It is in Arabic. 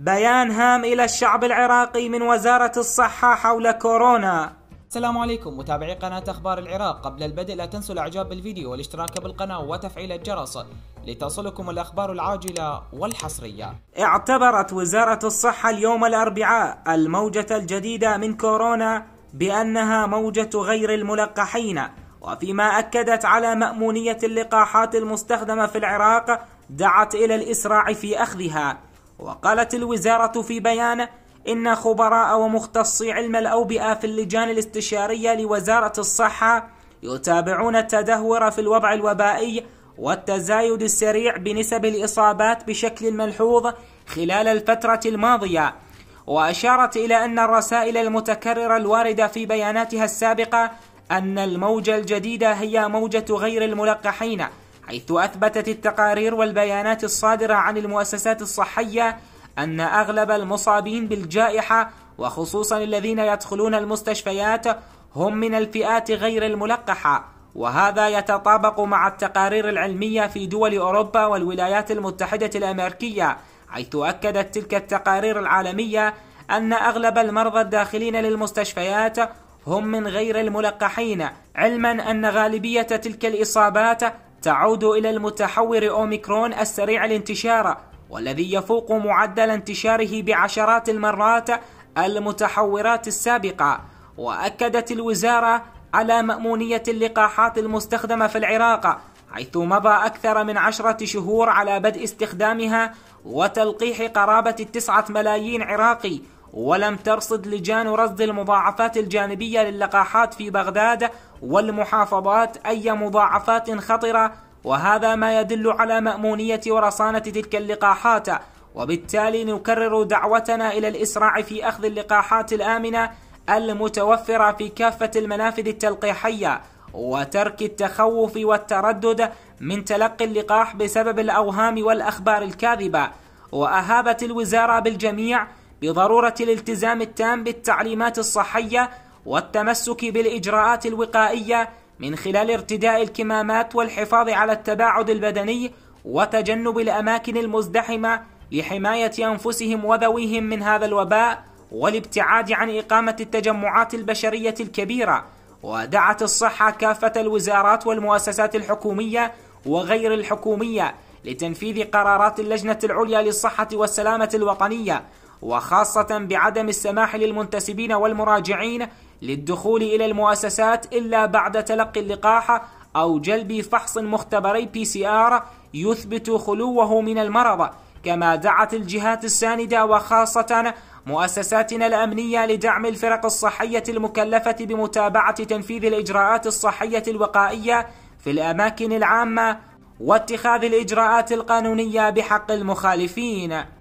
بيان هام إلى الشعب العراقي من وزارة الصحة حول كورونا السلام عليكم متابعي قناة أخبار العراق قبل البدء لا تنسوا الإعجاب بالفيديو والاشتراك بالقناة وتفعيل الجرس لتصلكم الأخبار العاجلة والحصرية اعتبرت وزارة الصحة اليوم الأربعاء الموجة الجديدة من كورونا بأنها موجة غير الملقحين وفيما أكدت على مأمونية اللقاحات المستخدمة في العراق دعت إلى الإسراع في أخذها وقالت الوزارة في بيان إن خبراء ومختصي علم الأوبئة في اللجان الاستشارية لوزارة الصحة يتابعون التدهور في الوضع الوبائي والتزايد السريع بنسب الإصابات بشكل ملحوظ خلال الفترة الماضية وأشارت إلى أن الرسائل المتكررة الواردة في بياناتها السابقة أن الموجة الجديدة هي موجة غير الملقحين حيث أثبتت التقارير والبيانات الصادرة عن المؤسسات الصحية أن أغلب المصابين بالجائحة وخصوصا الذين يدخلون المستشفيات هم من الفئات غير الملقحة وهذا يتطابق مع التقارير العلمية في دول أوروبا والولايات المتحدة الأمريكية حيث أكدت تلك التقارير العالمية أن أغلب المرضى الداخلين للمستشفيات هم من غير الملقحين علما أن غالبية تلك الإصابات تعود إلى المتحور أوميكرون السريع الانتشار والذي يفوق معدل انتشاره بعشرات المرات المتحورات السابقة وأكدت الوزارة على مأمونية اللقاحات المستخدمة في العراق حيث مضى أكثر من عشرة شهور على بدء استخدامها وتلقيح قرابة التسعة ملايين عراقي ولم ترصد لجان رصد المضاعفات الجانبية للقاحات في بغداد والمحافظات أي مضاعفات خطرة وهذا ما يدل على مأمونية ورصانة تلك اللقاحات وبالتالي نكرر دعوتنا إلى الإسراع في أخذ اللقاحات الآمنة المتوفرة في كافة المنافذ التلقيحية وترك التخوف والتردد من تلقي اللقاح بسبب الأوهام والأخبار الكاذبة وأهابت الوزارة بالجميع بضرورة الالتزام التام بالتعليمات الصحية والتمسك بالإجراءات الوقائية من خلال ارتداء الكمامات والحفاظ على التباعد البدني وتجنب الأماكن المزدحمة لحماية أنفسهم وذويهم من هذا الوباء والابتعاد عن إقامة التجمعات البشرية الكبيرة ودعت الصحة كافة الوزارات والمؤسسات الحكومية وغير الحكومية لتنفيذ قرارات اللجنة العليا للصحة والسلامة الوطنية وخاصة بعدم السماح للمنتسبين والمراجعين للدخول إلى المؤسسات إلا بعد تلقي اللقاح أو جلب فحص مختبري بي سي آر يثبت خلوه من المرض كما دعت الجهات الساندة وخاصة مؤسساتنا الأمنية لدعم الفرق الصحية المكلفة بمتابعة تنفيذ الإجراءات الصحية الوقائية في الأماكن العامة واتخاذ الإجراءات القانونية بحق المخالفين